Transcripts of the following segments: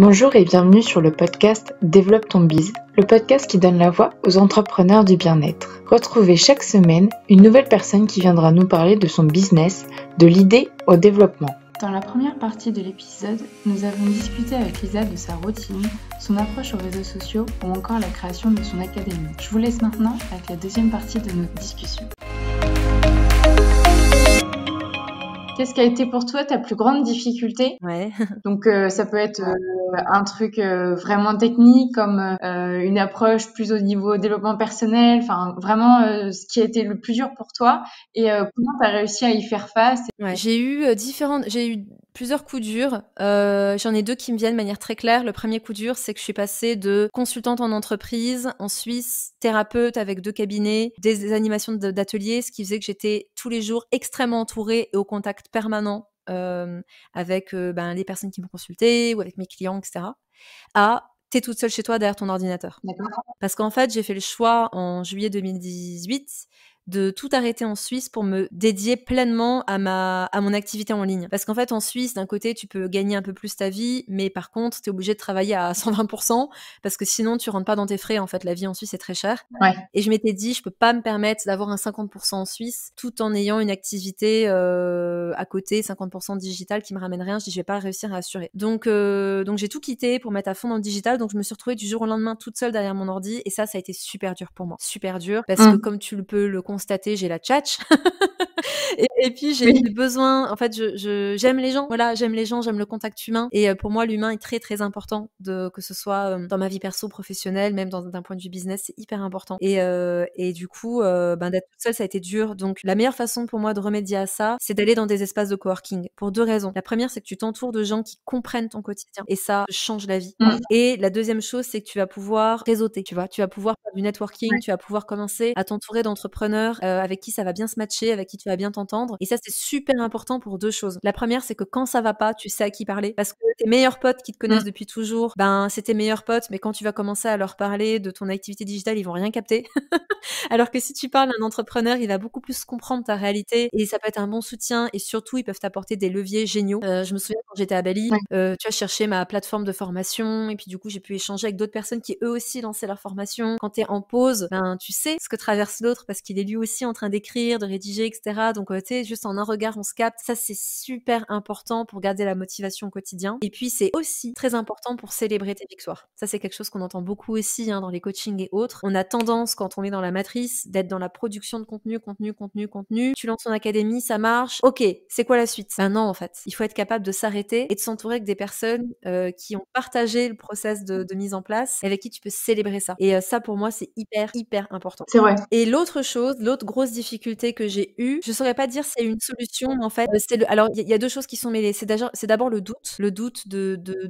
Bonjour et bienvenue sur le podcast Développe ton Biz, le podcast qui donne la voix aux entrepreneurs du bien-être. Retrouvez chaque semaine une nouvelle personne qui viendra nous parler de son business, de l'idée au développement. Dans la première partie de l'épisode, nous avons discuté avec Lisa de sa routine, son approche aux réseaux sociaux ou encore la création de son académie. Je vous laisse maintenant avec la deuxième partie de notre discussion. Qu'est-ce qui a été pour toi ta plus grande difficulté Donc euh, ça peut être euh, un truc euh, vraiment technique comme une approche plus au niveau développement personnel, enfin vraiment ce qui a été le plus dur pour toi et comment tu as réussi à y faire face. J'ai eu différentes j'ai eu plusieurs coups durs. Euh, j'en ai deux qui me viennent de manière très claire. Le premier coup dur, c'est que je suis passée de consultante en entreprise en Suisse, thérapeute avec deux cabinets, des, animations d'ateliers, ce qui faisait que j'étais tous les jours extrêmement entourée et au contact permanent euh, avec euh, ben, les personnes qui me consultaient ou avec mes clients, etc. À t'es toute seule chez toi derrière ton ordinateur. Parce qu'en fait, j'ai fait le choix en juillet 2018 de tout arrêter en Suisse pour me dédier pleinement à, ma, à mon activité en ligne. Parce qu'en fait, en Suisse, d'un côté, tu peux gagner un peu plus ta vie, mais par contre, tu es obligé de travailler à 120% parce que sinon, tu rentres pas dans tes frais. En fait, la vie en Suisse est très chère. Et je m'étais dit, je peux pas me permettre d'avoir un 50% en Suisse tout en ayant une activité euh, à côté, 50% digital qui me ramène rien. Je dis, je vais pas réussir à assurer. Donc, euh, donc j'ai tout quitté pour mettre à fond dans le digital. Donc, je me suis retrouvée du jour au lendemain toute seule derrière mon ordi. Et ça, ça a été super dur pour moi. Super dur parce mmh. que comme tu le peux le constater, constaté, j'ai la tchatche. et, puis j'ai oui. besoin, en fait, j'aime je, j'aime les gens. Voilà, j'aime les gens, j'aime le contact humain. Et euh, pour moi, l'humain est très très important, de, que ce soit euh, dans ma vie perso, professionnelle, même d'un point de vue business, c'est hyper important. Et, euh, et du coup, ben, d'être toute seule, ça a été dur. Donc la meilleure façon pour moi de remédier à ça, c'est d'aller dans des espaces de coworking pour deux raisons. La première, c'est que tu t'entoures de gens qui comprennent ton quotidien et ça change la vie. Mmh. Et la deuxième chose, c'est que tu vas pouvoir réseauter, tu vois, tu vas pouvoir faire du networking, tu vas pouvoir commencer à t'entourer d'entrepreneurs avec qui ça va bien se matcher, avec qui tu vas bien t'entendre. Et ça, c'est super important pour deux choses. La première, c'est que quand ça va pas, tu sais à qui parler. Parce que tes meilleurs potes qui te mmh. connaissent depuis toujours, ben, c'est tes meilleurs potes, mais quand tu vas commencer à leur parler de ton activité digitale, ils vont rien capter. Alors que si tu parles à un entrepreneur, il va beaucoup plus comprendre ta réalité et ça peut être un bon soutien. Et surtout, ils peuvent t'apporter des leviers géniaux. Euh, je me souviens quand j'étais à Bali, euh, tu as cherché ma plateforme de formation et puis du coup, j'ai pu échanger avec d'autres personnes qui eux aussi lançaient leur formation. Quand tu es en pause, ben, tu sais ce que traverse l'autre parce qu'il est lui aussi en train d'écrire, de rédiger, etc. Donc, tu sais, juste en un regard, on se capte. Ça, c'est super important pour garder la motivation au quotidien. Et puis, c'est aussi très important pour célébrer tes victoires. Ça, c'est quelque chose qu'on entend beaucoup aussi hein, dans les coachings et autres. On a tendance, quand on est dans la matrice, d'être dans la production de contenu, contenu, contenu, contenu. Tu lances ton académie, ça marche. Ok, c'est quoi la suite Ben non, en fait. Il faut être capable de s'arrêter et de s'entourer avec des personnes qui ont partagé le process de, mise en place et avec qui tu peux célébrer ça. Et ça, pour moi, c'est hyper, hyper important. C'est vrai. Et l'autre chose, l'autre grosse difficulté que j'ai eue, je saurais pas dire c'est une solution, mais en fait, alors il y, a deux choses qui sont mêlées. C'est d'abord le doute, le doute de, de,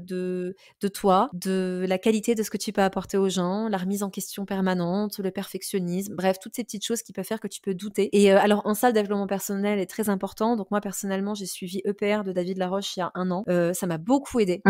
de, toi, de la qualité de ce que tu peux apporter aux gens, la remise en question permanente, le perfectionnisme, bref, toutes ces petites choses qui peuvent faire que tu peux douter. Et euh, alors en salle, développement personnel est très important. Donc moi personnellement, j'ai suivi EPR de David Laroche il y a un an. Euh, ça m'a beaucoup aidé.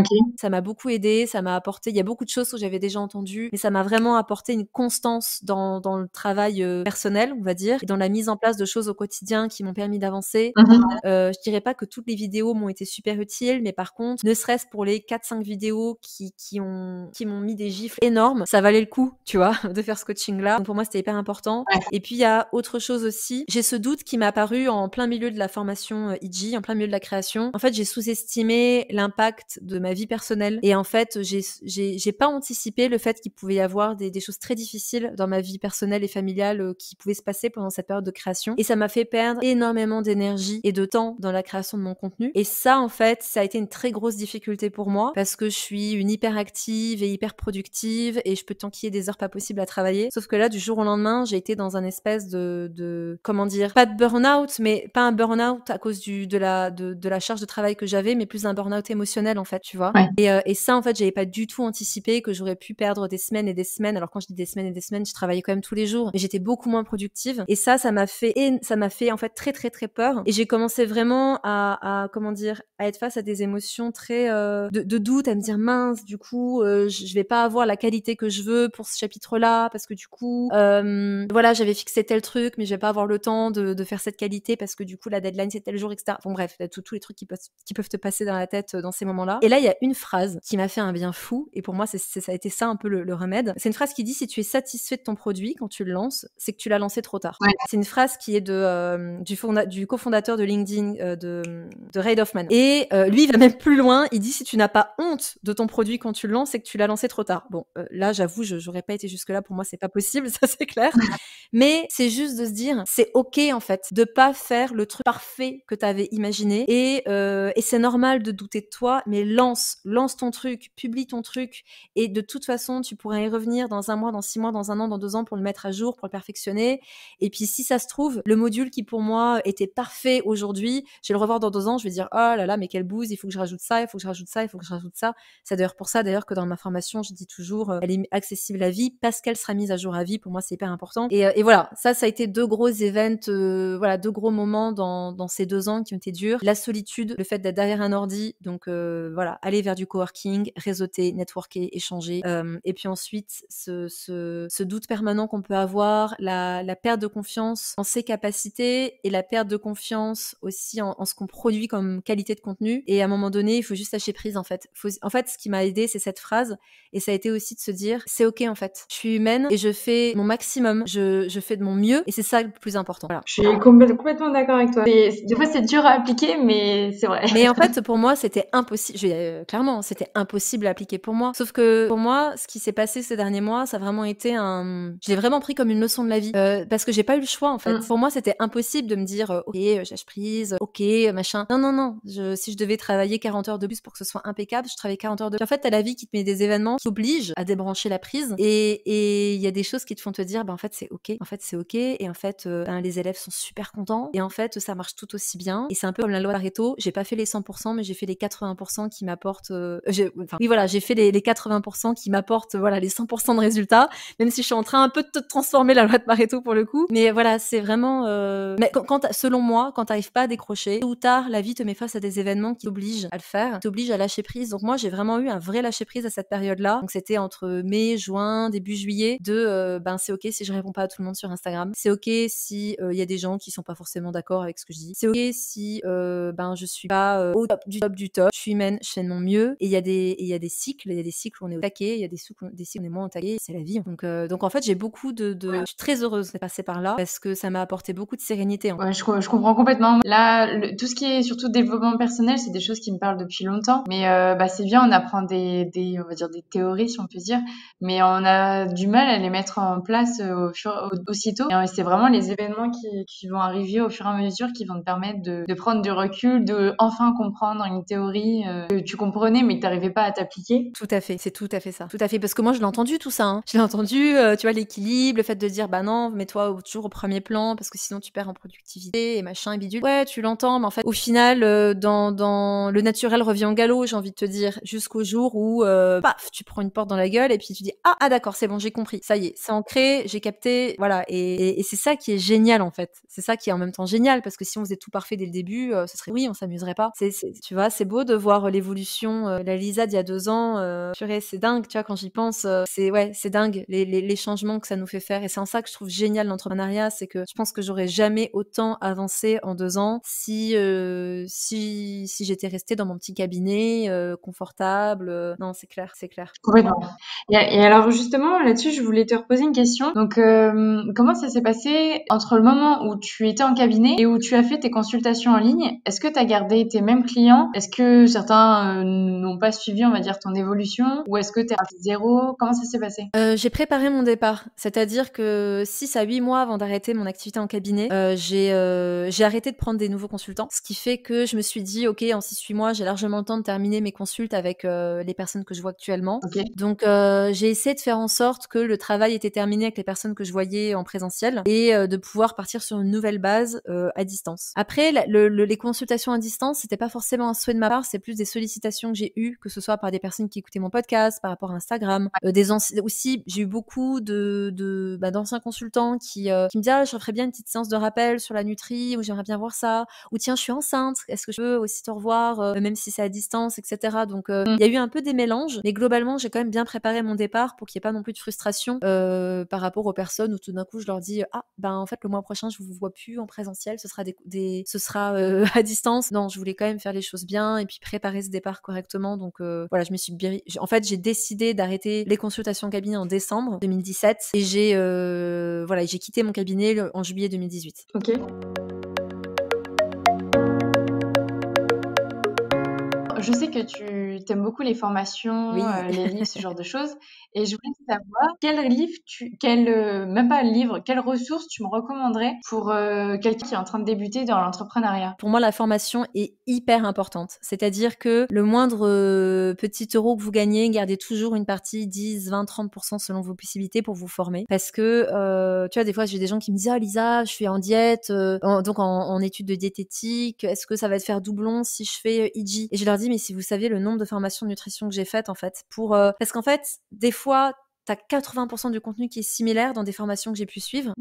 Ça m'a beaucoup aidé, ça m'a apporté. Il y a beaucoup de choses que j'avais déjà entendues, mais ça m'a vraiment apporté une constance dans, dans le travail euh, personnel, on va dire, et dans la mise en place de choses au quotidien qui m'ont permis d'avancer. Mmh euh, je dirais pas que toutes les vidéos m'ont été super utiles, mais par contre, ne serait-ce pour les 4-5 vidéos qui, qui, ont, qui m'ont mis des gifles énormes, ça valait le coup, tu vois, de faire ce coaching-là. Donc pour moi, c'était hyper important. Et puis, il y a autre chose aussi. J'ai ce doute qui m'a apparu en plein milieu de la formation euh, IG, en plein milieu de la création. En fait, j'ai sous-estimé l'impact de ma vie personnelle. Et en fait, j'ai pas anticipé le fait qu'il pouvait y avoir des, des, choses très difficiles dans ma vie personnelle et familiale euh, qui pouvaient se passer pendant cette période de création. Et ça m'a fait perdre énormément d'énergie et de temps dans la création de mon contenu. Et ça, en fait, ça a été une très grosse difficulté pour moi parce que je suis une hyperactive et hyper productive et je peux tant ait des heures pas possibles à travailler. Sauf que là, du jour au lendemain, j'ai été dans un espèce de, de comment dire, pas de burn-out, mais pas un burn-out à cause du, de, la, de, la charge de travail que j'avais, mais plus un burn-out émotionnel, en fait, tu vois. Et, euh, et, ça, en fait, j'avais pas du tout anticipé que j'aurais pu perdre des semaines et des semaines. Alors, quand je dis des semaines et des semaines, je travaillais quand même tous les jours, mais j'étais beaucoup moins productive. Et ça, ça m'a fait, ça m'a fait en fait très très très peur et j'ai commencé vraiment à, comment dire à être face à des émotions très euh, de, doute, à me dire mince du coup euh, je vais pas avoir la qualité que je veux pour ce chapitre là parce que du coup euh, voilà j'avais fixé tel truc mais je vais pas avoir le temps de, faire cette qualité parce que du coup la deadline c'est tel jour etc. Bon bref tous les trucs qui peuvent, qui peuvent te passer dans la tête dans ces moments là. Et là il y a une phrase qui m'a fait un bien fou et pour moi ça a été ça un peu le, remède. C'est une phrase qui dit si tu es satisfait de ton produit quand tu le lances c'est que tu l'as lancé trop tard. C'est une phrase qui est de euh, du, cofondateur de LinkedIn, euh, de, Raid of Hoffman. Et euh, lui, il va même plus loin. Il dit si tu n'as pas honte de ton produit quand tu le lances, c'est que tu l'as lancé trop tard. Bon, là, j'avoue, je n'aurais pas été jusque-là. Pour moi, c'est pas possible, ça c'est clair. Mais c'est juste de se dire, c'est OK en fait, de pas faire le truc parfait que tu avais imaginé. Et, et c'est normal de douter de toi, mais lance, lance ton truc, publie ton truc. Et de toute façon, tu pourras y revenir dans un mois, dans six mois, dans un an, dans deux ans pour le mettre à jour, pour le perfectionner. Et puis, si ça se trouve, le module qui pour moi était parfait aujourd'hui, je vais le revoir dans deux ans, je vais dire oh là là, mais quelle bouse, il faut que je rajoute ça, il faut que je rajoute ça, il faut que je rajoute ça. C'est d'ailleurs pour ça d'ailleurs que dans ma formation, je dis toujours, euh, elle est accessible à vie parce qu'elle sera mise à jour à vie. Pour moi, c'est hyper important. Et, euh, voilà, ça, ça a été deux gros événements, euh, voilà, deux gros moments dans, ces deux ans qui ont été durs. La solitude, le fait d'être derrière un ordi, donc voilà, aller vers du coworking, réseauter, networker, échanger. et puis ensuite, ce, doute permanent qu'on peut avoir, la, la perte de confiance en ses capacités et la perte de confiance aussi en, ce qu'on produit comme qualité de contenu. Et à un moment donné, il faut juste lâcher prise en fait. Faut, en fait, ce qui m'a aidé, c'est cette phrase. Et ça a été aussi de se dire, c'est ok en fait. Je suis humaine et je fais mon maximum. Je, fais de mon mieux et c'est ça le plus important. Je suis complètement d'accord avec toi. des fois, c'est dur à appliquer, mais c'est vrai. Mais en fait, pour moi, c'était impossible. Euh, clairement, c'était impossible à appliquer pour moi. Sauf que pour moi, ce qui s'est passé ces derniers mois, ça a vraiment été un. Je l'ai vraiment pris comme une leçon de la vie euh, parce que j'ai pas eu le choix en fait. Mm. Pour moi, c'était impossible de me dire euh, ok j'achète euh, prise, ok euh, machin. Non non non, je, si je devais travailler 40 heures de plus pour que ce soit impeccable, je travaille 40 heures de. plus en fait t'as la vie qui te met des événements qui à débrancher la prise et il y a des choses qui te font te dire bah en fait c'est ok, en fait c'est ok et en fait ben, les élèves sont super contents et en fait ça marche tout aussi bien et c'est un peu comme la loi de Pareto. J'ai pas fait les 100% mais j'ai fait les 80% qui m'apportent. enfin, oui voilà j'ai fait les, 80% qui m'apportent voilà les 100% de résultats même si je suis en train un peu de transformer la loi de Pareto pour le coup. Mais voilà, c'est vraiment mais quand, selon moi, quand t'arrives pas à décrocher, tôt ou tard, la vie te met face à des événements qui t'obligent à le faire, t'obligent à lâcher prise. Donc moi, j'ai vraiment eu un vrai lâcher prise à cette période-là. Donc c'était entre mai, juin, début juillet, de euh, ben c'est ok si je réponds pas à tout le monde sur Instagram, c'est ok si il euh, y a des gens qui sont pas forcément d'accord avec ce que je dis, c'est ok si euh, ben je suis pas au top du top du top, je suis humaine, je fais de mon mieux. Et il y a des il y a des cycles, il y a des cycles où on est au taquet, il y a des cycles, des où on est moins au taquet, c'est la vie. Hein. Donc donc en fait j'ai beaucoup de, de, je suis très heureuse de passer par là parce que ça m'a apporté beaucoup de sérénité Hein. je, comprends complètement. Là, tout ce qui est surtout développement personnel, c'est des choses qui me parlent depuis longtemps. Mais euh, bah, c'est bien, on apprend des, on va dire des théories, si on peut dire, mais on a du mal à les mettre en place euh, aussitôt. Et euh, c'est vraiment les événements qui, vont arriver au fur et à mesure qui vont te permettre de, prendre du recul, de enfin comprendre une théorie que tu comprenais mais que tu n'arrivais pas à t'appliquer. Tout à fait, c'est tout à fait ça. Tout à fait, parce que moi, je l'ai entendu tout ça. Hein. Je l'ai entendu, tu vois, l'équilibre, le fait de dire, bah non, mets-toi toujours au premier plan parce que sinon tu perds en productivité et machin et bidule. Ouais, tu l'entends, mais en fait, au final, euh, dans, le naturel revient au galop, j'ai envie de te dire, jusqu'au jour où, euh, paf, tu prends une porte dans la gueule et puis tu dis, ah, ah d'accord, c'est bon, j'ai compris, ça y est, c'est ancré, j'ai capté, voilà. Et, et, c'est ça qui est génial, en fait. C'est ça qui est en même temps génial, parce que si on faisait tout parfait dès le début, euh, ce serait, oui, on s'amuserait pas. C'est, tu vois, c'est beau de voir l'évolution, la Lisa d'il y a deux ans, purée, c'est dingue, tu vois, quand j'y pense, c'est, ouais, c'est dingue, les, les changements que ça nous fait faire. Et c'est en ça que je trouve génial l'entrepreneuriat, c'est que je pense que j'aurais jamais autant avancé en deux ans si euh, si, si j'étais restée dans mon petit cabinet euh, confortable. Euh, non, c'est clair, c'est clair. Complètement. Et, et alors justement là-dessus, je voulais te reposer une question. Donc comment ça s'est passé entre le moment où tu étais en cabinet et où tu as fait tes consultations en ligne Est-ce que tu as gardé tes mêmes clients Est-ce que certains n'ont pas suivi, on va dire, ton évolution Ou est-ce que tu es à zéro Comment ça s'est passé J'ai préparé mon départ, c'est-à-dire que 6 à 8 mois avant d'arrêter mon activité en cabinet, euh, euh, j'ai arrêté de prendre des nouveaux consultants, ce qui fait que je me suis dit, ok, en 6-8 mois, j'ai largement le temps de terminer mes consultes avec euh, les personnes que je vois actuellement. Donc j'ai essayé de faire en sorte que le travail était terminé avec les personnes que je voyais en présentiel et de pouvoir partir sur une nouvelle base à distance. Après, les consultations à distance, c'était pas forcément un souhait de ma part, c'est plus des sollicitations que j'ai eues, que ce soit par des personnes qui écoutaient mon podcast, par rapport à Instagram, des aussi j'ai eu beaucoup de d'anciens de, bah, consultants qui, qui me disaient ah, je ferais bien une petite séance de rappel sur la nutri, ou j'aimerais bien voir ça, ou tiens, je suis enceinte, est-ce que je peux aussi te revoir, euh, même si c'est à distance, etc. Donc euh, mmh. il y a eu un peu des mélanges, mais globalement, j'ai quand même bien préparé mon départ pour qu'il n'y ait pas non plus de frustration euh, par rapport aux personnes où tout d'un coup, je leur dis Ah, ben en fait, le mois prochain, je vous vois plus en présentiel, ce sera, des, ce sera à distance. Non, je voulais quand même faire les choses bien et puis préparer ce départ correctement. Donc voilà, je me suis. En fait, j'ai décidé d'arrêter les consultations cabinet en décembre 2017 et j'ai voilà, j'ai quitté mon cabinet en juillet 2018. Ok je sais que tu aimes beaucoup les formations, euh, les livres, ce genre de choses. Et je voulais savoir quel livre, quel, euh, même pas livre, quelle ressource tu me recommanderais pour euh, quelqu'un qui est en train de débuter dans l'entrepreneuriat Pour moi, la formation est hyper importante. C'est-à-dire que le moindre petit euro que vous gagnez, gardez toujours une partie 10, 20, 30% selon vos possibilités pour vous former. Parce que, tu vois, des fois, j'ai des gens qui me disent Ah, Lisa, je suis en diète, donc en, en études de diététique, est-ce que ça va te faire doublon si je fais IG Et je leur dis mais si vous saviez le nombre de formations de nutrition que j'ai faites en fait, pour euh, parce qu'en fait, des fois, 80% du contenu qui est similaire dans des formations que j'ai pu suivre.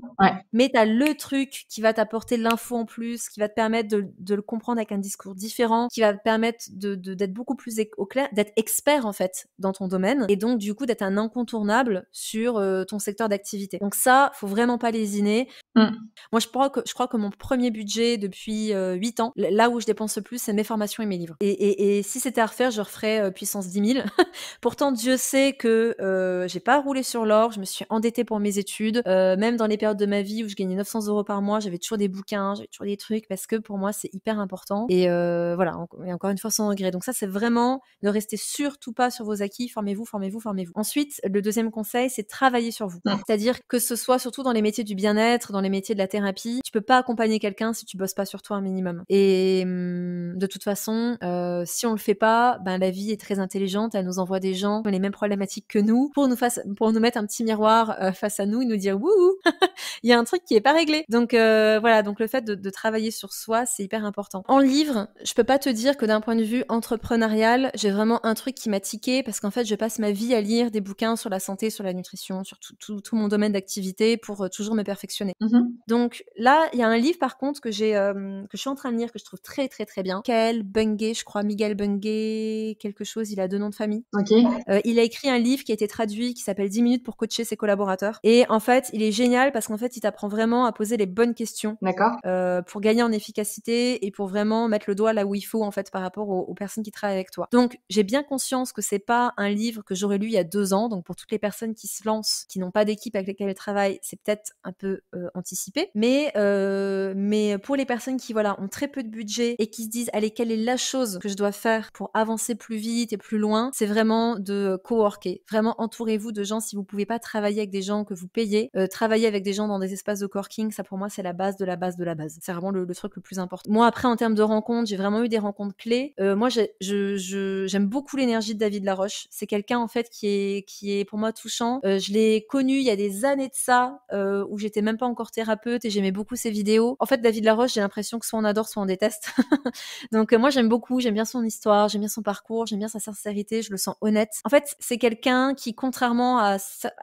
Mais tu as le truc qui va t'apporter l'info en plus, qui va te permettre de, le comprendre avec un discours différent, qui va te permettre d'être de, d'être beaucoup plus au clair, d'être expert en fait dans ton domaine. Et donc, du coup, d'être un incontournable sur euh, ton secteur d'activité. Donc, ça, faut vraiment pas lésiner. Mm. Moi, je crois, que, je crois que mon premier budget depuis 8 euh, ans, là où je dépense le plus, c'est mes formations et mes livres. Et, si c'était à refaire, je referais euh, puissance 10 000. Pourtant, Dieu sait que j'ai pas rouler roulé sur l'or, je me suis endettée pour mes études. Euh, même dans les périodes de ma vie où je gagnais 900 euros par mois, j'avais toujours des bouquins, j'avais toujours des trucs parce que pour moi c'est hyper important. Et euh, voilà, et encore une fois sans regret. Donc ça c'est vraiment ne restez surtout pas sur vos acquis, formez-vous, formez-vous, formez-vous. Ensuite, le deuxième conseil c'est travailler sur vous. Mmh. C'est-à-dire que ce soit surtout dans les métiers du bien-être, dans les métiers de la thérapie, tu peux pas accompagner quelqu'un si tu bosses pas sur toi un minimum. Et mmh, de toute façon, euh, si on le fait pas, ben la vie est très intelligente, elle nous envoie des gens qui les mêmes problématiques que nous pour nous, faire pour nous mettre un petit miroir euh, face à nous et nous dire wouhou, il y a un truc qui est pas réglé. Donc euh, voilà, donc le fait de, travailler sur soi, c'est hyper important. En livre, je peux pas te dire que d'un point de vue entrepreneurial, j'ai vraiment un truc qui m'a tiqué parce qu'en fait, je passe ma vie à lire des bouquins sur la santé, sur la nutrition, sur tout, tout, mon domaine d'activité pour euh, toujours me perfectionner. Mm-hmm. Donc là, il y a un livre par contre que j'ai que je suis en train de lire que je trouve très très très bien. Kael Bungay, je crois Miguel Bungay, quelque chose, il a deux noms de famille. il a écrit un livre qui a été traduit qui s'appelle 10 minutes pour coacher ses collaborateurs. Et en fait, il est génial parce qu'en fait, il t'apprend vraiment à poser les bonnes questions. D'accord. Euh, pour gagner en efficacité et pour vraiment mettre le doigt là où il faut, en fait, par rapport aux, personnes qui travaillent avec toi. Donc, j'ai bien conscience que c'est pas un livre que j'aurais lu il y a deux ans. Donc, pour toutes les personnes qui se lancent, qui n'ont pas d'équipe avec laquelle elles travaillent, c'est peut-être un peu euh, anticipé. Mais, euh, mais pour les personnes qui, voilà, ont très peu de budget et qui se disent, allez, quelle est la chose que je dois faire pour avancer plus vite et plus loin, c'est vraiment de co-worker Vraiment, entourez-vous de gens. Si vous pouvez pas travailler avec des gens que vous payez, euh, travailler avec des gens dans des espaces de corking, ça pour moi c'est la base de la base de la base. C'est vraiment le, truc le plus important. Moi après en termes de rencontres, j'ai vraiment eu des rencontres clés. Euh, moi j'aime je, beaucoup l'énergie de David Laroche. C'est quelqu'un en fait qui est qui est pour moi touchant. Euh, je l'ai connu il y a des années de ça où j'étais même pas encore thérapeute et j'aimais beaucoup ses vidéos. En fait David Laroche, j'ai l'impression que soit on adore soit on déteste. Donc moi j'aime beaucoup, j'aime bien son histoire, j'aime bien son parcours, j'aime bien sa sincérité, je le sens honnête. En fait c'est quelqu'un qui contrairement à,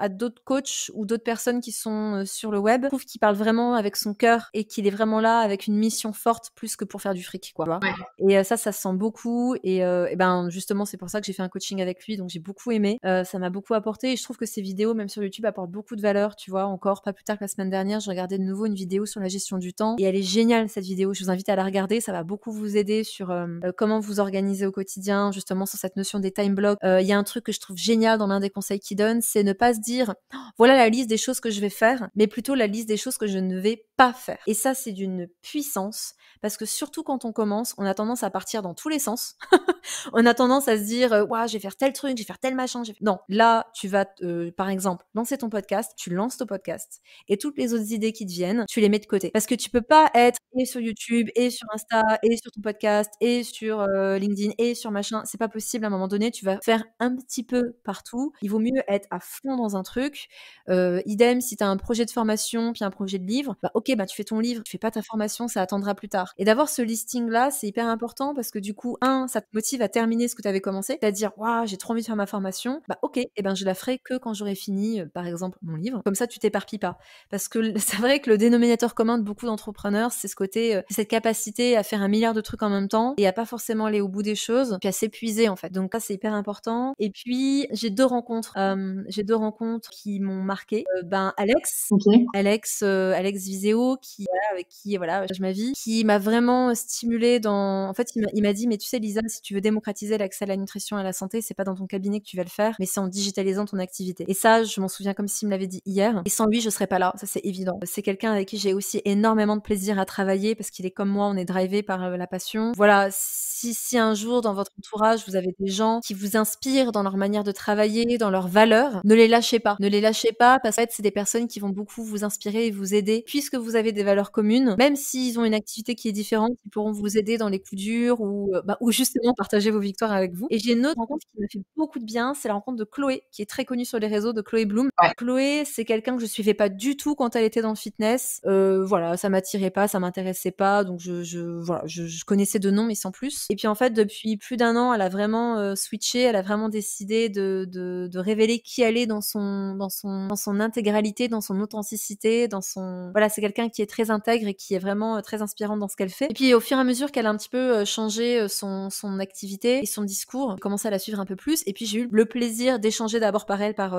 d'autres coachs ou d'autres personnes qui sont euh, sur le web. Je trouve qu'il parle vraiment avec son cœur et qu'il est vraiment là avec une mission forte plus que pour faire du fric, quoi. Et euh, ça, ça se sent beaucoup. Euh, et, ben, justement, c'est pour ça que j'ai fait un coaching avec lui. Donc, j'ai beaucoup aimé. ça m'a beaucoup apporté. Et je trouve que ces vidéos, même sur YouTube, apportent beaucoup de valeur. Tu vois, encore pas plus tard que la semaine dernière, je regardais de nouveau une vidéo sur la gestion du temps. Et elle est géniale, cette vidéo. Je vous invite à la regarder. Ça va beaucoup vous aider sur comment vous organiser au quotidien, justement, sur cette notion des time blocks. Il y a un truc que je trouve génial dans l'un des conseils qu'il donne c'est ne pas se dire voilà la liste des choses que je vais faire, mais plutôt la liste des choses que je ne vais pas faire. Et ça, c'est d'une puissance, parce que surtout quand on commence, on a tendance à partir dans tous les sens. on a tendance à se dire, euh, ouais, je vais faire tel truc, je vais faire tel machin. Non, là, tu vas, euh, par exemple, lancer ton podcast, tu lances ton podcast, et toutes les autres idées qui te viennent, tu les mets de côté. Parce que tu peux pas être et sur YouTube, et sur Insta, et sur ton podcast, et sur euh, LinkedIn, et sur machin. C'est pas possible. À un moment donné, tu vas faire un petit peu partout. Il vaut mieux être à fond dans un truc. idem, si tu as un projet de formation, puis un projet de livre, bah, ok, bah, tu fais ton livre, tu fais pas ta formation, ça attendra plus tard. Et d'avoir ce listing-là, c'est hyper important parce que du coup, un, ça te motive à terminer ce que tu avais commencé, c'est-à-dire, waouh, j'ai trop envie de faire ma formation, bah ok, et eh ben je la ferai que quand j'aurai fini, euh, par exemple, mon livre. Comme ça, tu t'éparpilles pas. Parce que c'est vrai que le dénominateur commun de beaucoup d'entrepreneurs, c'est ce côté, euh, cette capacité à faire un milliard de trucs en même temps et à pas forcément aller au bout des choses, puis à s'épuiser en fait. Donc ça, c'est hyper important. Et puis, j'ai deux rencontres. Euh, j'ai deux rencontres qui m'ont marqué. ben, Alex, Alex, Alex Viseo qui, avec qui voilà, je ma vie, qui m'a vraiment euh, stimulé dans. En fait, il m'a dit, mais tu sais, Lisa, si tu veux démocratiser l'accès à la nutrition et à la santé, c'est pas dans ton cabinet que tu vas le faire, mais c'est en digitalisant ton activité. Et ça, je m'en souviens comme s'il me l'avait dit hier. Et sans lui, je serais pas là, ça c'est évident. C'est quelqu'un avec qui j'ai aussi énormément de plaisir à travailler parce qu'il est comme moi, on est drivé par euh, la passion. Voilà, si, si un jour dans votre entourage, vous avez des gens qui vous inspirent dans leur manière de travailler, dans leurs valeurs, ne les lâchez pas. Ne les lâchez pas parce que fait, c'est des personnes qui vont beaucoup vous inspirer et vous aider puisque vous vous avez des valeurs communes, même s'ils ont une activité qui est différente, ils pourront vous aider dans les coups durs ou, euh, bah, ou justement partager vos victoires avec vous. Et j'ai une autre rencontre qui m'a fait beaucoup de bien, c'est la rencontre de Chloé, qui est très connue sur les réseaux de Chloé Bloom. Chloé, c'est quelqu'un que je suivais pas du tout quand elle était dans le fitness. Euh, voilà, ça m'attirait pas, ça m'intéressait pas, donc je, je voilà, je, connaissais de nom mais sans plus. Et puis en fait, depuis plus d'un an, elle a vraiment euh, switché, elle a vraiment décidé de, de, de révéler qui elle est dans son dans son dans son intégralité, dans son authenticité, dans son voilà, c'est quelqu'un qui est très intègre et qui est vraiment euh, très inspirante dans ce qu'elle fait. Et puis au fur et à mesure qu'elle a un petit peu euh, changé euh, son, son activité et son discours, commencé à la suivre un peu plus. Et puis j'ai eu le plaisir d'échanger d'abord par elle par,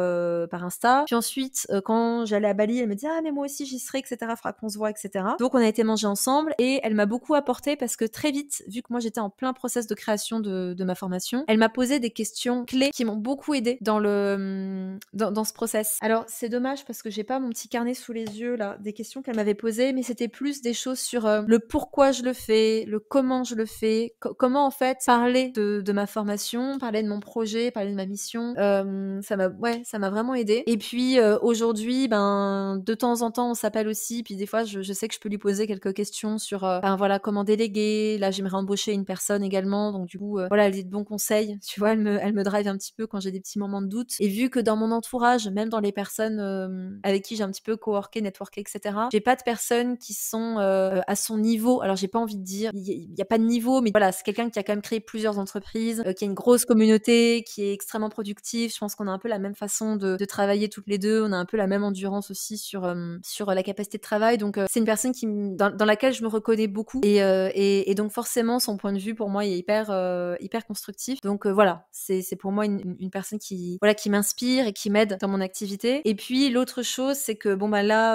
Insta. Puis ensuite, quand j'allais à Bali, elle me dit Ah, mais moi aussi j'y serai, etc. fera qu'on se voit, etc. Donc on a été manger ensemble et elle m'a beaucoup apporté parce que très vite, vu que moi j'étais en plein process de création de, ma formation, elle m'a posé des questions clés qui m'ont beaucoup aidé dans, le, hum, dans, dans ce process. Alors c'est dommage parce que j'ai pas mon petit carnet sous les yeux là, des questions qu'elle m'avait posé mais c'était plus des choses sur euh, le pourquoi je le fais, le comment je le fais, comment en fait parler de, ma formation, parler de mon projet, parler de ma mission. Euh, ça m'a ouais, ça m'a vraiment aidé. Et puis euh, aujourd'hui, ben de temps en temps, on s'appelle aussi, puis des fois, je, sais que je peux lui poser quelques questions sur ben voilà comment déléguer. Là, j'aimerais embaucher une personne également, donc du coup, voilà, elle est de bons conseils. Tu vois, elle me, elle me drive un petit peu quand j'ai des petits moments de doute. Et vu que dans mon entourage, même dans les personnes avec qui j'ai un petit peu co-worké, networké, etc. J'ai pas personnes qui sont euh, à son niveau. Alors, j'ai pas envie de dire, il n'y a, pas de niveau, mais voilà, c'est quelqu'un qui a quand même créé plusieurs entreprises, euh, qui a une grosse communauté, qui est extrêmement productive. Je pense qu'on a un peu la même façon de, de, travailler toutes les deux. On a un peu la même endurance aussi sur, euh, sur la capacité de travail. Donc, c'est une personne qui, dans, laquelle je me reconnais beaucoup. Et, et, et, donc, forcément, son point de vue pour moi est hyper, hyper constructif. Donc, voilà, c'est pour moi une, une, personne qui, voilà, qui m'inspire et qui m'aide dans mon activité. Et puis, l'autre chose, c'est que, bon, bah là,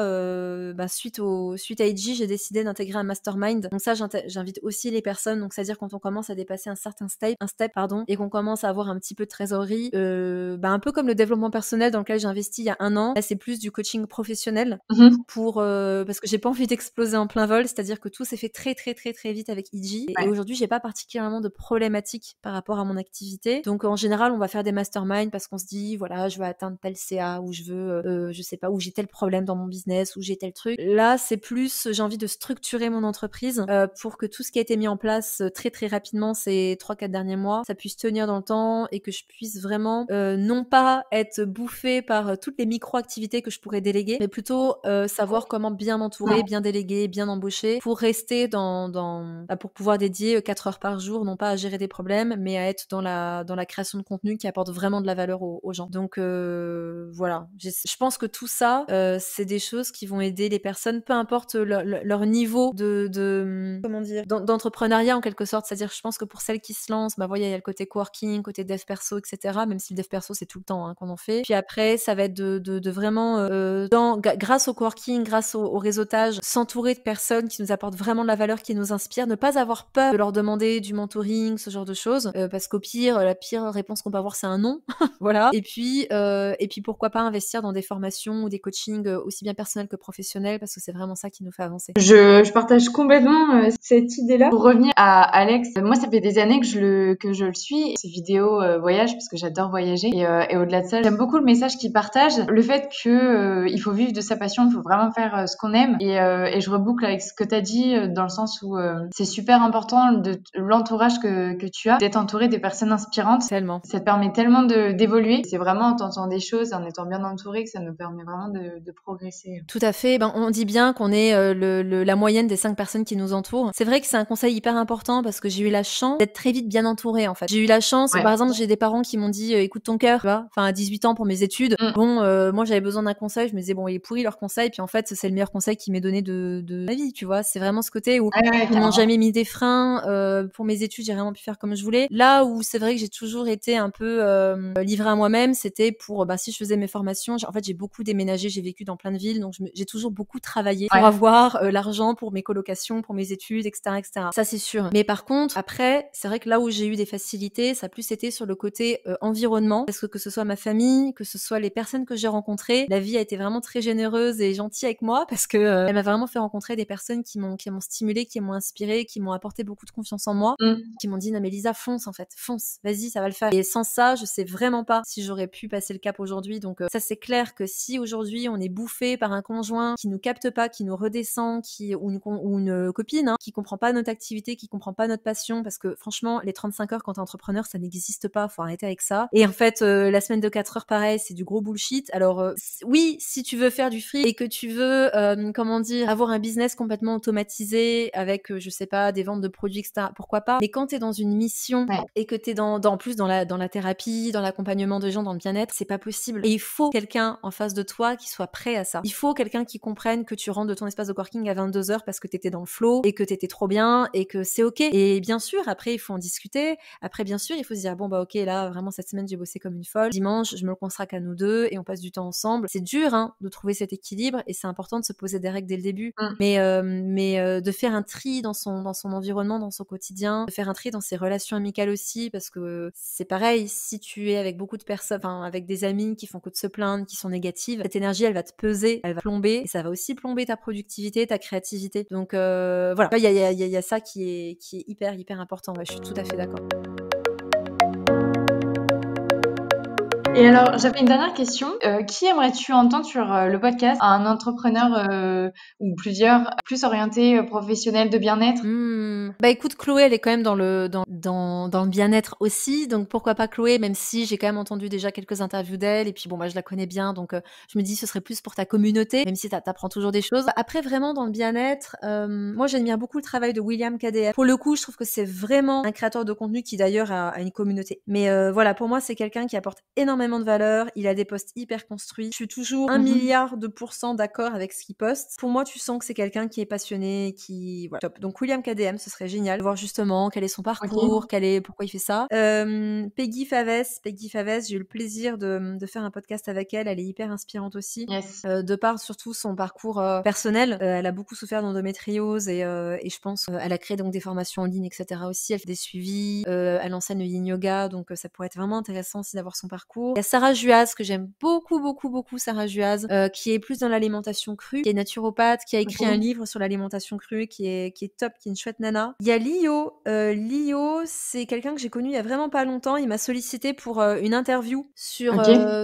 bah, suite suite, à IG, j'ai décidé d'intégrer un mastermind. Donc ça, j'invite aussi les personnes. Donc c'est-à-dire quand on commence à dépasser un certain step, un step pardon, et qu'on commence à avoir un petit peu de trésorerie, euh, bah, un peu comme le développement personnel dans lequel j'ai investi il y a un an. Là, c'est plus du coaching professionnel mhm. pour euh, parce que j'ai pas envie d'exploser en plein vol. C'est-à-dire que tout s'est fait très très très très vite avec IG. Et aujourd'hui, j'ai pas particulièrement de problématiques par rapport à mon activité. Donc en général, on va faire des masterminds parce qu'on se dit voilà, je veux atteindre tel CA ou je veux, euh, je sais pas, où j'ai tel problème dans mon business ou j'ai tel truc. Là, c'est plus, j'ai envie de structurer mon entreprise euh, pour que tout ce qui a été mis en place euh, très très rapidement ces trois, quatre derniers mois, ça puisse tenir dans le temps et que je puisse vraiment euh, non pas être bouffée par toutes les micro-activités que je pourrais déléguer, mais plutôt savoir comment bien m'entourer, bien déléguer, bien embaucher pour rester dans, dans bah, pour pouvoir dédier 4 heures par jour, non pas à gérer des problèmes, mais à être dans la, dans la création de contenu qui apporte vraiment de la valeur aux, aux gens. Donc voilà, je pense que tout ça, c'est des choses qui vont aider les personnes ne peu importe leur, leur niveau de, hum, comment dire d'entrepreneuriat en quelque sorte. C'est-à-dire, je pense que pour celles qui se lancent, bah voyez, il y a le côté coworking, côté dev perso, etc. Même si le dev perso c'est tout le temps hein, qu'on en fait. Puis après, ça va être de, vraiment euh, dans, grâce au coworking, grâce au, réseautage, s'entourer de personnes qui nous apportent vraiment de la valeur, qui nous inspirent, ne pas avoir peur de leur demander du mentoring, ce genre de choses, euh, parce qu'au pire, la pire réponse qu'on peut avoir c'est un non, voilà. Et puis euh, et puis pourquoi pas investir dans des formations ou des coachings aussi bien personnels que professionnels, c'est vraiment ça qui nous fait avancer. Je, je partage complètement euh, cette idée-là. Pour revenir à Alex, euh, moi ça fait des années que je le, que je le suis, ces vidéos euh, voyage, parce que j'adore voyager. Et, et au-delà de ça, j'aime beaucoup le message qu'il partage, le fait que il faut vivre de sa passion, il faut vraiment faire ce qu'on aime. Et, et, je reboucle avec ce que tu as dit, dans le sens où c'est super important de l'entourage que, que tu as, d'être entouré des personnes inspirantes. Tellement. Ça te permet tellement d'évoluer. C'est vraiment en t'entendant des choses, en étant bien entouré, que ça nous permet vraiment de, de progresser. Tout à fait. Ben, on dit bien qu'on est euh, la moyenne des cinq personnes qui nous entourent. C'est vrai que c'est un conseil hyper important parce que j'ai eu la chance d'être très vite bien entourée en fait. J'ai eu la chance, par exemple, j'ai des parents qui m'ont dit euh, écoute ton cœur, tu vois, enfin à 18 ans pour mes études. Mm. Bon, euh, moi j'avais besoin d'un conseil, je me disais bon, il est pourri leur conseil, puis en fait, c'est le meilleur conseil qui m'est donné de, ma vie, tu vois. C'est vraiment ce côté où ils m'ont jamais mis des freins. pour mes études, j'ai vraiment pu faire comme je voulais. Là où c'est vrai que j'ai toujours été un peu livrée à moi-même, c'était pour bah, si je faisais mes formations. En fait, j'ai beaucoup déménagé, j'ai vécu dans plein de villes, donc j'ai toujours beaucoup travaillé travailler pour avoir euh, l'argent pour mes colocations, pour mes études, etc., etc. Ça c'est sûr. Mais par contre, après, c'est vrai que là où j'ai eu des facilités, ça a plus été sur le côté euh, environnement, parce que que ce soit ma famille, que ce soit les personnes que j'ai rencontrées, la vie a été vraiment très généreuse et gentille avec moi parce que euh, elle m'a vraiment fait rencontrer des personnes qui m'ont qui m'ont stimulé, qui m'ont inspiré, qui m'ont apporté beaucoup de confiance en moi, mm. qui m'ont dit non mais Lisa fonce en fait, fonce, vas-y ça va le faire. Et sans ça, je sais vraiment pas si j'aurais pu passer le cap aujourd'hui. Donc ça c'est clair que si aujourd'hui on est bouffé par un conjoint qui nous capte pas, qui nous redescend, qui, ou, une, copine hein, qui comprend pas notre activité, qui comprend pas notre passion, parce que franchement, les 35 heures quand t'es entrepreneur, ça n'existe pas, faut arrêter avec ça. Et en fait, euh, la semaine de 4 heures, pareil, c'est du gros bullshit. Alors euh, oui, si tu veux faire du free et que tu veux, euh, comment dire, avoir un business complètement automatisé avec, je sais pas, des ventes de produits, etc., pourquoi pas. Mais quand t'es dans une mission et que t'es dans, dans, en plus dans la, dans la thérapie, dans l'accompagnement de gens, dans le bien-être, c'est pas possible. Et il faut quelqu'un en face de toi qui soit prêt à ça. Il faut quelqu'un qui comprenne que que tu rentres de ton espace de coworking à 22h parce que tu étais dans le flow et que tu étais trop bien et que c'est ok. Et bien sûr, après, il faut en discuter. Après, bien sûr, il faut se dire, bon, bah ok, là, vraiment, cette semaine, j'ai bossé comme une folle. Dimanche, je me le consacre à nous deux et on passe du temps ensemble. C'est dur hein, de trouver cet équilibre et c'est important de se poser des règles dès le début. Mmh. Mais, euh, mais euh, de faire un tri dans son, dans son environnement, dans son quotidien, de faire un tri dans ses relations amicales aussi parce que c'est pareil, si tu es avec beaucoup de personnes, enfin, avec des amis qui font que de se plaindre, qui sont négatives, cette énergie, elle va te peser, elle va plomber et ça va aussi plomber ta productivité, ta créativité. Donc voilà, il y, a ça qui est, hyper, hyper important. je suis tout à fait d'accord. Et alors, j'avais une dernière question. Euh, qui aimerais-tu entendre sur euh, le podcast Un entrepreneur euh, ou plusieurs, plus orienté professionnel de bien-être hmm. Bah écoute, Chloé, elle est quand même dans le, dans, dans, le bien-être aussi. Donc pourquoi pas Chloé, même si j'ai quand même entendu déjà quelques interviews d'elle. Et puis bon, moi, bah, je la connais bien. Donc je me dis, ce serait plus pour ta communauté, même si t'apprends toujours des choses. Après, vraiment, dans le bien-être, moi, j'aime bien beaucoup le travail de William KDF. Pour le coup, je trouve que c'est vraiment un créateur de contenu qui d'ailleurs a une communauté. Mais voilà, pour moi, c'est quelqu'un qui apporte énormément de valeur, il a des posts hyper construits. Je suis toujours un mmh milliard de pourcents d'accord avec ce qu'il poste. Pour moi, tu sens que c'est quelqu'un qui est passionné, qui voilà, top. Donc William KDM, ce serait génial de voir justement quel est son parcours, quel est pourquoi il fait ça. Peggy Faves, Peggy Faves, j'ai eu le plaisir de, de, faire un podcast avec elle. Elle est hyper inspirante aussi, euh, de part surtout son parcours euh, personnel. Euh, elle a beaucoup souffert d'endométriose et, et, je pense elle a créé donc des formations en ligne, etc. Aussi, elle fait des suivis, elle enseigne le Yin Yoga, donc ça pourrait être vraiment intéressant aussi d'avoir son parcours. Il y a Sarah Juaz, que j'aime beaucoup, beaucoup, beaucoup, Sarah Juaz, euh, qui est plus dans l'alimentation crue, qui est naturopathe, qui a écrit un mhm. livre sur l'alimentation crue, qui est, qui est top, qui est une chouette nana. Il y a Lio. Euh, Lio, c'est quelqu'un que j'ai connu il y a vraiment pas longtemps. Il m'a sollicité pour euh, une interview sur,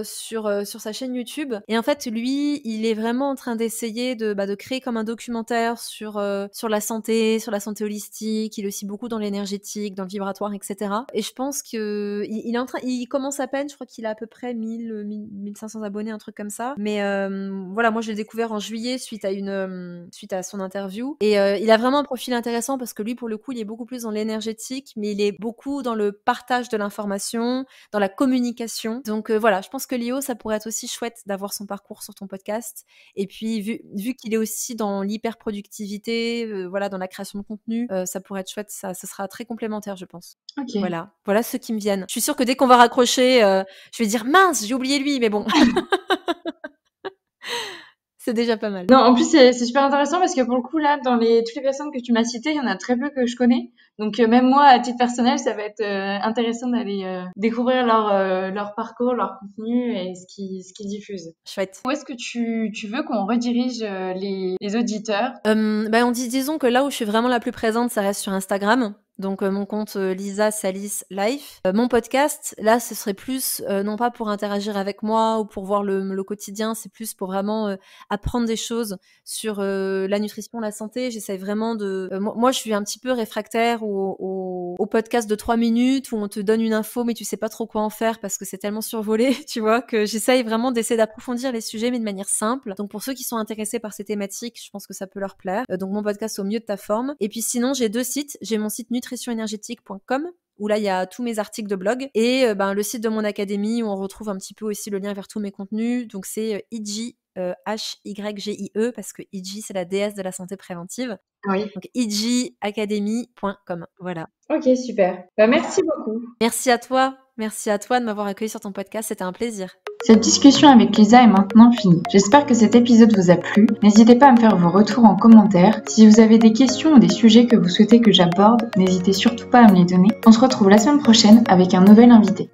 sur, sur sa chaîne YouTube. Et en fait, lui, il est vraiment en train d'essayer de, bah, de créer comme un documentaire sur, sur la santé, sur la santé holistique. Il est aussi beaucoup dans l'énergétique, dans le vibratoire, etc. Et je pense que il en train, il commence à peine, je crois qu'il a peu près 1000, 1500 abonnés, un truc comme ça. Mais euh, voilà, moi je l'ai découvert en juillet suite à, une, euh, suite à son interview. Et euh, il a vraiment un profil intéressant parce que lui, pour le coup, il est beaucoup plus dans l'énergétique, mais il est beaucoup dans le partage de l'information, dans la communication. Donc voilà, je pense que Léo, ça pourrait être aussi chouette d'avoir son parcours sur ton podcast. Et puis, vu, vu qu'il est aussi dans l'hyper-productivité, voilà, dans la création de contenu, ça pourrait être chouette, ça, ça sera très complémentaire, je pense. Voilà, voilà ceux qui me viennent. Je suis sûre que dès qu'on va raccrocher, je vais dire mince, j'ai oublié lui, mais bon. c'est déjà pas mal. Non, en plus, c'est super intéressant parce que pour le coup, là, dans les, toutes les personnes que tu m'as citées, il y en a très peu que je connais. Donc, euh, même moi, à titre personnel, ça va être euh, intéressant d'aller euh, découvrir leur, leur parcours, leur contenu et ce qu'ils ce qui diffusent. Chouette. Où est-ce que tu, tu veux qu'on redirige les, les auditeurs ben on dit, Disons que là où je suis vraiment la plus présente, ça reste sur Instagram donc euh, mon compte euh, Lisa Salis Life. Euh, mon podcast, là, ce serait plus non pas pour interagir avec moi ou pour voir le, quotidien, c'est plus pour vraiment apprendre des choses sur la nutrition, la santé. J'essaie vraiment de... moi, je suis un petit peu réfractaire au, podcast de trois minutes où on te donne une info mais tu sais pas trop quoi en faire parce que c'est tellement survolé, tu vois, que j'essaye vraiment d'essayer d'approfondir les sujets mais de manière simple. Donc pour ceux qui sont intéressés par ces thématiques, je pense que ça peut leur plaire. donc mon podcast au mieux de ta forme. Et puis sinon, j'ai deux sites. J'ai mon site nutri nutritionénergétique.com où là il y a tous mes articles de blog et euh, ben, le site de mon académie où on retrouve un petit peu aussi le lien vers tous mes contenus. Donc c'est euh, IG H-Y-G-I-E euh, parce que IG c'est la déesse de la santé préventive. Oui. Donc académie.com Voilà. Ok, super. Bah, merci beaucoup. Merci à toi. Merci à toi de m'avoir accueilli sur ton podcast. C'était un plaisir. Cette discussion avec Lisa est maintenant finie. J'espère que cet épisode vous a plu. N'hésitez pas à me faire vos retours en commentaire. Si vous avez des questions ou des sujets que vous souhaitez que j'aborde, n'hésitez surtout pas à me les donner. On se retrouve la semaine prochaine avec un nouvel invité.